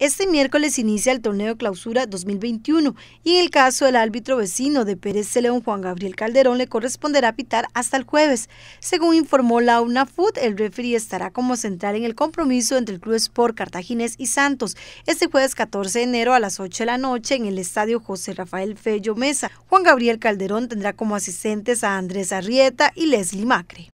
Este miércoles inicia el torneo clausura 2021 y en el caso del árbitro vecino de Pérez de León, Juan Gabriel Calderón, le corresponderá pitar hasta el jueves. Según informó la UNAFUT, el referee estará como central en el compromiso entre el Club Sport Cartaginés y Santos este jueves 14 de enero a las 8 de la noche en el estadio José Rafael Fello Mesa. Juan Gabriel Calderón tendrá como asistentes a Andrés Arrieta y Leslie Macri.